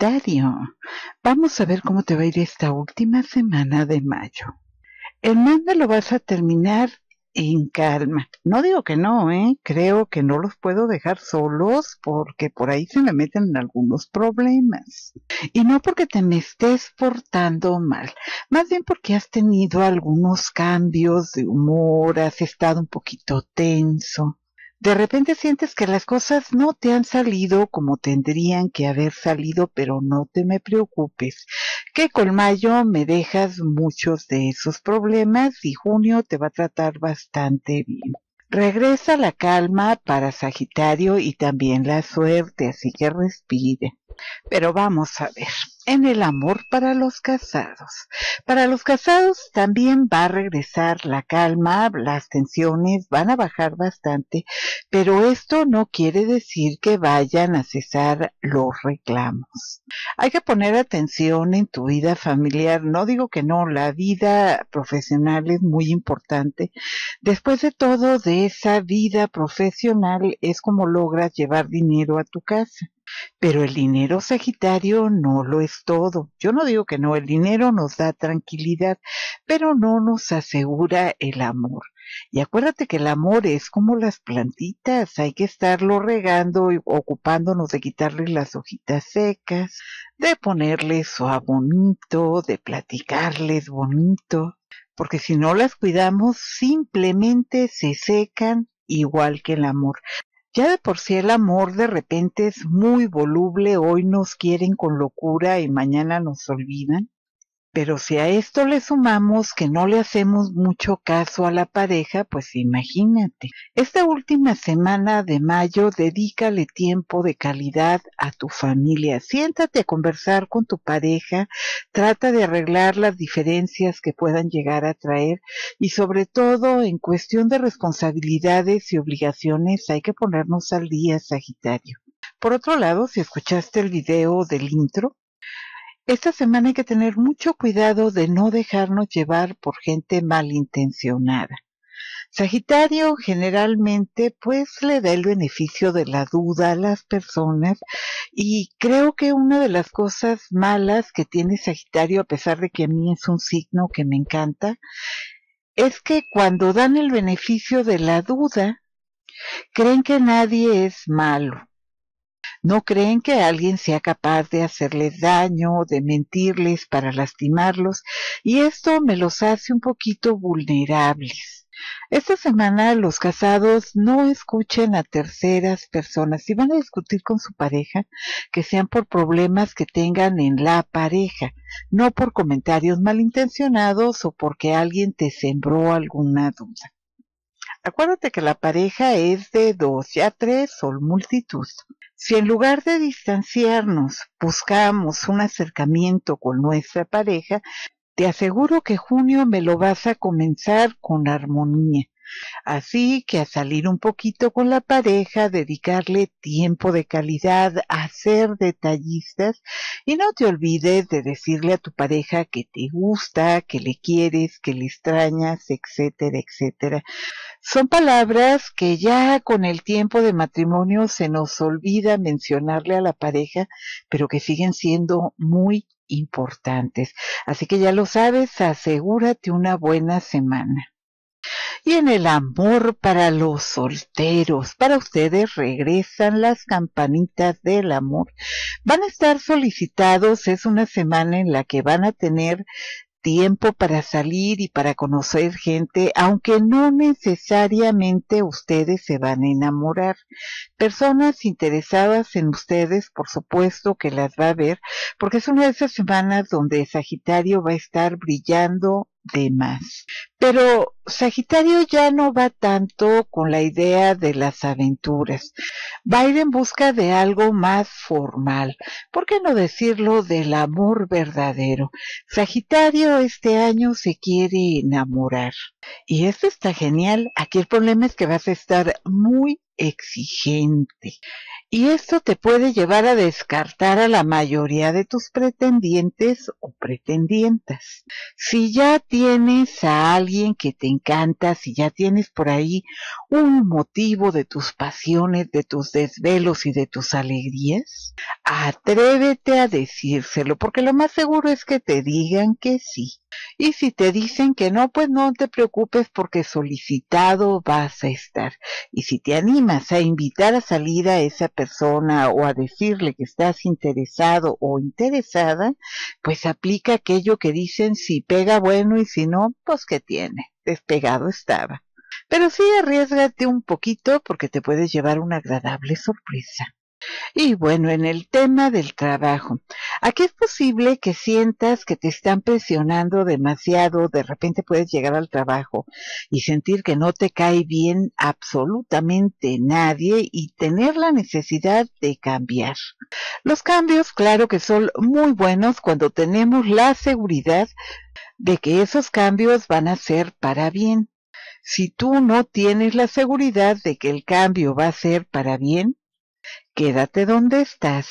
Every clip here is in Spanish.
Dario, Vamos a ver cómo te va a ir esta última semana de mayo. El mando lo vas a terminar en calma. No digo que no, ¿eh? Creo que no los puedo dejar solos porque por ahí se me meten algunos problemas. Y no porque te me estés portando mal, más bien porque has tenido algunos cambios de humor, has estado un poquito tenso de repente sientes que las cosas no te han salido como tendrían que haber salido, pero no te me preocupes, que con mayo me dejas muchos de esos problemas y junio te va a tratar bastante bien. Regresa la calma para Sagitario y también la suerte, así que respire. Pero vamos a ver, en el amor para los casados. Para los casados también va a regresar la calma, las tensiones van a bajar bastante, pero esto no quiere decir que vayan a cesar los reclamos. Hay que poner atención en tu vida familiar, no digo que no, la vida profesional es muy importante. Después de todo, de esa vida profesional es como logras llevar dinero a tu casa. Pero el dinero Sagitario no lo es todo. Yo no digo que no, el dinero nos da tranquilidad, pero no nos asegura el amor. Y acuérdate que el amor es como las plantitas, hay que estarlo regando y ocupándonos de quitarle las hojitas secas, de ponerle su bonito, de platicarles bonito, porque si no las cuidamos simplemente se secan igual que el amor. Ya de por sí el amor de repente es muy voluble, hoy nos quieren con locura y mañana nos olvidan. Pero si a esto le sumamos que no le hacemos mucho caso a la pareja, pues imagínate. Esta última semana de mayo dedícale tiempo de calidad a tu familia. Siéntate a conversar con tu pareja, trata de arreglar las diferencias que puedan llegar a traer y sobre todo en cuestión de responsabilidades y obligaciones hay que ponernos al día, Sagitario. Por otro lado, si escuchaste el video del intro, esta semana hay que tener mucho cuidado de no dejarnos llevar por gente malintencionada. Sagitario generalmente pues le da el beneficio de la duda a las personas y creo que una de las cosas malas que tiene Sagitario, a pesar de que a mí es un signo que me encanta, es que cuando dan el beneficio de la duda, creen que nadie es malo ¿No creen que alguien sea capaz de hacerles daño, de mentirles para lastimarlos? Y esto me los hace un poquito vulnerables. Esta semana los casados no escuchen a terceras personas. y van a discutir con su pareja, que sean por problemas que tengan en la pareja, no por comentarios malintencionados o porque alguien te sembró alguna duda. Acuérdate que la pareja es de dos, ya tres o multitud. Si en lugar de distanciarnos buscamos un acercamiento con nuestra pareja, te aseguro que junio me lo vas a comenzar con armonía. Así que a salir un poquito con la pareja, dedicarle tiempo de calidad, a ser detallistas y no te olvides de decirle a tu pareja que te gusta, que le quieres, que le extrañas, etcétera, etcétera. Son palabras que ya con el tiempo de matrimonio se nos olvida mencionarle a la pareja, pero que siguen siendo muy importantes. Así que ya lo sabes, asegúrate una buena semana y en el amor para los solteros. Para ustedes regresan las campanitas del amor. Van a estar solicitados, es una semana en la que van a tener tiempo para salir y para conocer gente, aunque no necesariamente ustedes se van a enamorar. Personas interesadas en ustedes, por supuesto que las va a ver, porque es una de esas semanas donde Sagitario va a estar brillando pero Sagitario ya no va tanto con la idea de las aventuras, va en busca de algo más formal, ¿por qué no decirlo del amor verdadero? Sagitario este año se quiere enamorar. Y esto está genial. Aquí el problema es que vas a estar muy exigente. Y esto te puede llevar a descartar a la mayoría de tus pretendientes o pretendientas. Si ya tienes a alguien que te encanta, si ya tienes por ahí un motivo de tus pasiones, de tus desvelos y de tus alegrías, atrévete a decírselo, porque lo más seguro es que te digan que sí. Y si te dicen que no, pues no te preocupes preocupes porque solicitado vas a estar. Y si te animas a invitar a salir a esa persona o a decirle que estás interesado o interesada, pues aplica aquello que dicen si pega bueno y si no, pues que tiene. Despegado estaba. Pero sí arriesgate un poquito porque te puedes llevar una agradable sorpresa. Y bueno, en el tema del trabajo, aquí es posible que sientas que te están presionando demasiado, de repente puedes llegar al trabajo y sentir que no te cae bien absolutamente nadie y tener la necesidad de cambiar. Los cambios, claro que son muy buenos cuando tenemos la seguridad de que esos cambios van a ser para bien. Si tú no tienes la seguridad de que el cambio va a ser para bien, Quédate donde estás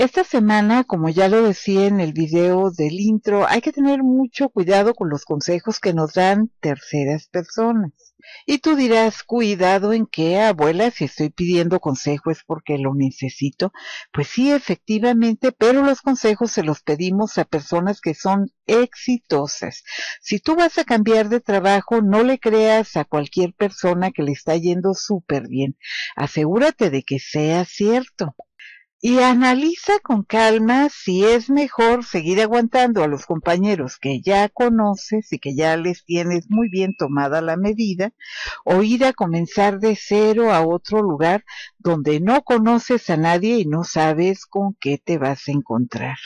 esta semana, como ya lo decía en el video del intro, hay que tener mucho cuidado con los consejos que nos dan terceras personas. Y tú dirás, cuidado en qué, abuela, si estoy pidiendo consejos es porque lo necesito. Pues sí, efectivamente, pero los consejos se los pedimos a personas que son exitosas. Si tú vas a cambiar de trabajo, no le creas a cualquier persona que le está yendo súper bien. Asegúrate de que sea cierto y analiza con calma si es mejor seguir aguantando a los compañeros que ya conoces y que ya les tienes muy bien tomada la medida o ir a comenzar de cero a otro lugar donde no conoces a nadie y no sabes con qué te vas a encontrar.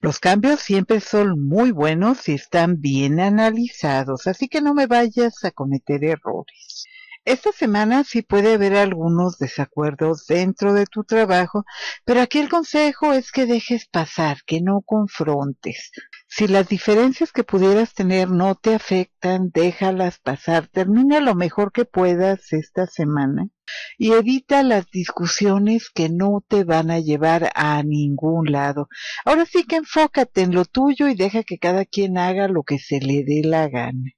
Los cambios siempre son muy buenos si están bien analizados, así que no me vayas a cometer errores. Esta semana sí puede haber algunos desacuerdos dentro de tu trabajo, pero aquí el consejo es que dejes pasar, que no confrontes. Si las diferencias que pudieras tener no te afectan, déjalas pasar. Termina lo mejor que puedas esta semana y evita las discusiones que no te van a llevar a ningún lado. Ahora sí que enfócate en lo tuyo y deja que cada quien haga lo que se le dé la gana.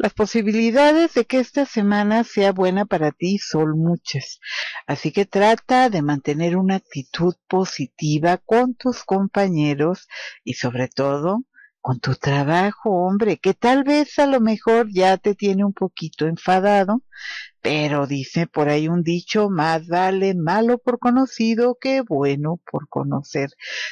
Las posibilidades de que esta semana sea buena para ti son muchas, así que trata de mantener una actitud positiva con tus compañeros y sobre todo con tu trabajo, hombre, que tal vez a lo mejor ya te tiene un poquito enfadado, pero dice por ahí un dicho, más vale malo por conocido que bueno por conocer.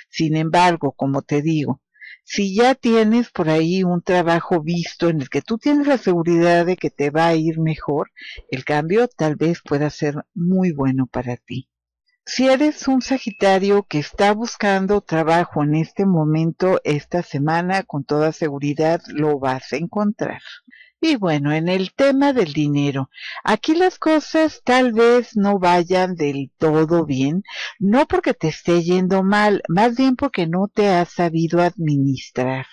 Sin embargo, como te digo, si ya tienes por ahí un trabajo visto en el que tú tienes la seguridad de que te va a ir mejor, el cambio tal vez pueda ser muy bueno para ti. Si eres un Sagitario que está buscando trabajo en este momento, esta semana, con toda seguridad lo vas a encontrar. Y bueno, en el tema del dinero, aquí las cosas tal vez no vayan del todo bien, no porque te esté yendo mal, más bien porque no te has sabido administrar.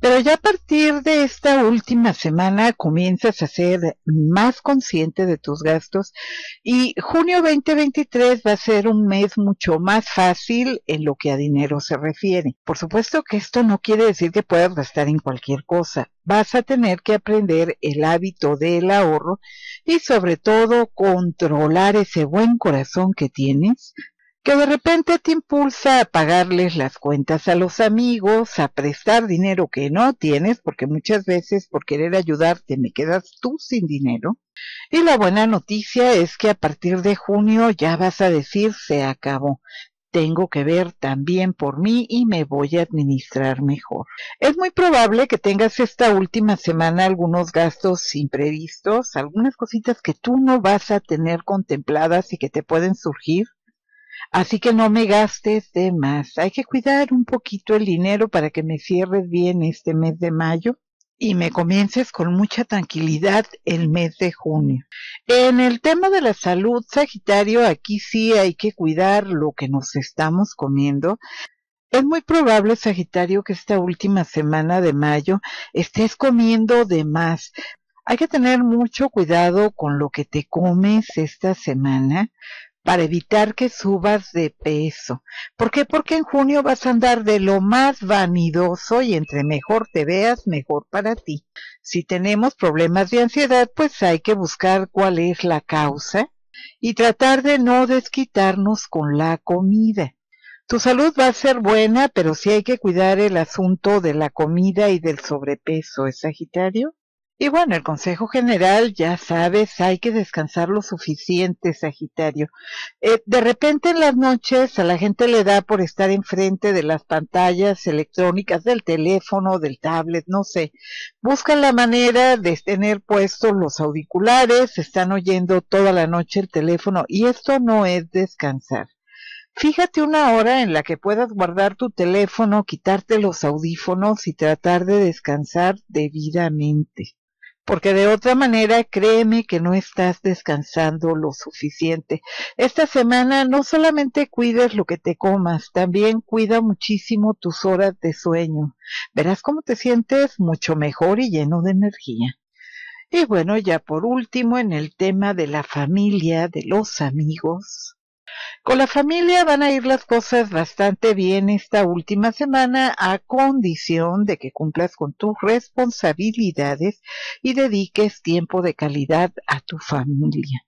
Pero ya a partir de esta última semana comienzas a ser más consciente de tus gastos y junio 2023 va a ser un mes mucho más fácil en lo que a dinero se refiere. Por supuesto que esto no quiere decir que puedas gastar en cualquier cosa. Vas a tener que aprender el hábito del ahorro y sobre todo controlar ese buen corazón que tienes que de repente te impulsa a pagarles las cuentas a los amigos, a prestar dinero que no tienes, porque muchas veces por querer ayudarte me quedas tú sin dinero. Y la buena noticia es que a partir de junio ya vas a decir se acabó. Tengo que ver también por mí y me voy a administrar mejor. Es muy probable que tengas esta última semana algunos gastos imprevistos, algunas cositas que tú no vas a tener contempladas y que te pueden surgir Así que no me gastes de más. Hay que cuidar un poquito el dinero para que me cierres bien este mes de mayo y me comiences con mucha tranquilidad el mes de junio. En el tema de la salud, Sagitario, aquí sí hay que cuidar lo que nos estamos comiendo. Es muy probable, Sagitario, que esta última semana de mayo estés comiendo de más. Hay que tener mucho cuidado con lo que te comes esta semana para evitar que subas de peso. ¿Por qué? Porque en junio vas a andar de lo más vanidoso y entre mejor te veas, mejor para ti. Si tenemos problemas de ansiedad, pues hay que buscar cuál es la causa y tratar de no desquitarnos con la comida. Tu salud va a ser buena, pero sí hay que cuidar el asunto de la comida y del sobrepeso. ¿Es Sagitario? Y bueno, el Consejo General, ya sabes, hay que descansar lo suficiente, Sagitario. Eh, de repente en las noches a la gente le da por estar enfrente de las pantallas electrónicas, del teléfono, del tablet, no sé. Buscan la manera de tener puestos los auriculares, están oyendo toda la noche el teléfono y esto no es descansar. Fíjate una hora en la que puedas guardar tu teléfono, quitarte los audífonos y tratar de descansar debidamente porque de otra manera créeme que no estás descansando lo suficiente. Esta semana no solamente cuides lo que te comas, también cuida muchísimo tus horas de sueño. Verás cómo te sientes mucho mejor y lleno de energía. Y bueno, ya por último, en el tema de la familia, de los amigos, con la familia van a ir las cosas bastante bien esta última semana a condición de que cumplas con tus responsabilidades y dediques tiempo de calidad a tu familia.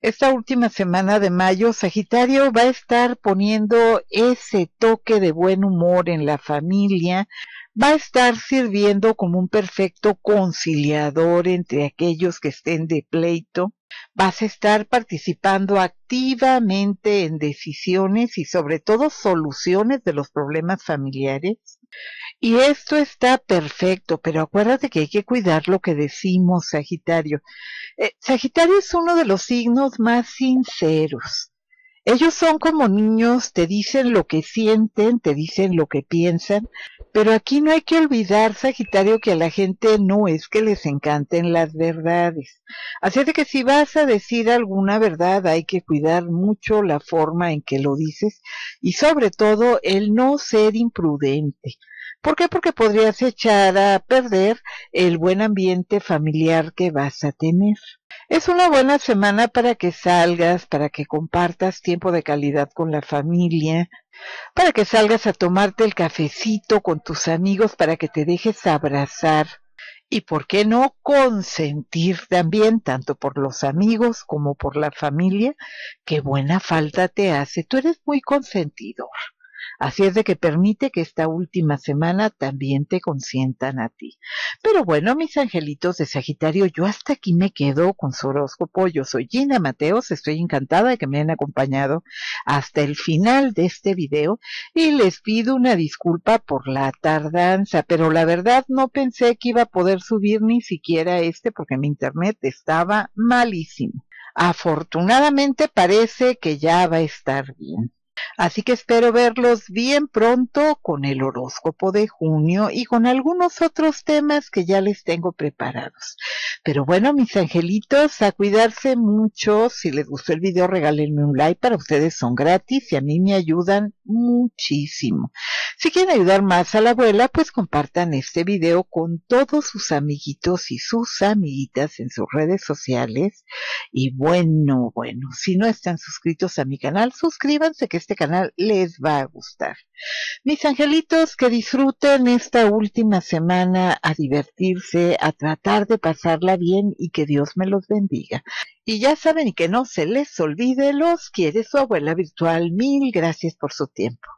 Esta última semana de mayo, Sagitario va a estar poniendo ese toque de buen humor en la familia, va a estar sirviendo como un perfecto conciliador entre aquellos que estén de pleito vas a estar participando activamente en decisiones y sobre todo soluciones de los problemas familiares. Y esto está perfecto, pero acuérdate que hay que cuidar lo que decimos, Sagitario. Eh, Sagitario es uno de los signos más sinceros. Ellos son como niños, te dicen lo que sienten, te dicen lo que piensan, pero aquí no hay que olvidar, Sagitario, que a la gente no es que les encanten las verdades. Así de que si vas a decir alguna verdad, hay que cuidar mucho la forma en que lo dices y sobre todo el no ser imprudente. ¿Por qué? Porque podrías echar a perder el buen ambiente familiar que vas a tener. Es una buena semana para que salgas, para que compartas tiempo de calidad con la familia, para que salgas a tomarte el cafecito con tus amigos, para que te dejes abrazar y, ¿por qué no?, consentir también, tanto por los amigos como por la familia. Qué buena falta te hace. Tú eres muy consentidor. Así es de que permite que esta última semana también te consientan a ti. Pero bueno, mis angelitos de Sagitario, yo hasta aquí me quedo con su horóscopo. Yo soy Gina Mateos, estoy encantada de que me hayan acompañado hasta el final de este video y les pido una disculpa por la tardanza, pero la verdad no pensé que iba a poder subir ni siquiera este porque mi internet estaba malísimo. Afortunadamente parece que ya va a estar bien. Así que espero verlos bien pronto con el horóscopo de junio y con algunos otros temas que ya les tengo preparados. Pero bueno, mis angelitos, a cuidarse mucho. Si les gustó el video, regálenme un like. Para ustedes son gratis y a mí me ayudan muchísimo. Si quieren ayudar más a la abuela, pues compartan este video con todos sus amiguitos y sus amiguitas en sus redes sociales. Y bueno, bueno, si no están suscritos a mi canal, suscríbanse que este este canal les va a gustar. Mis angelitos, que disfruten esta última semana a divertirse, a tratar de pasarla bien y que Dios me los bendiga. Y ya saben y que no se les olvide, los quiere su abuela virtual. Mil gracias por su tiempo.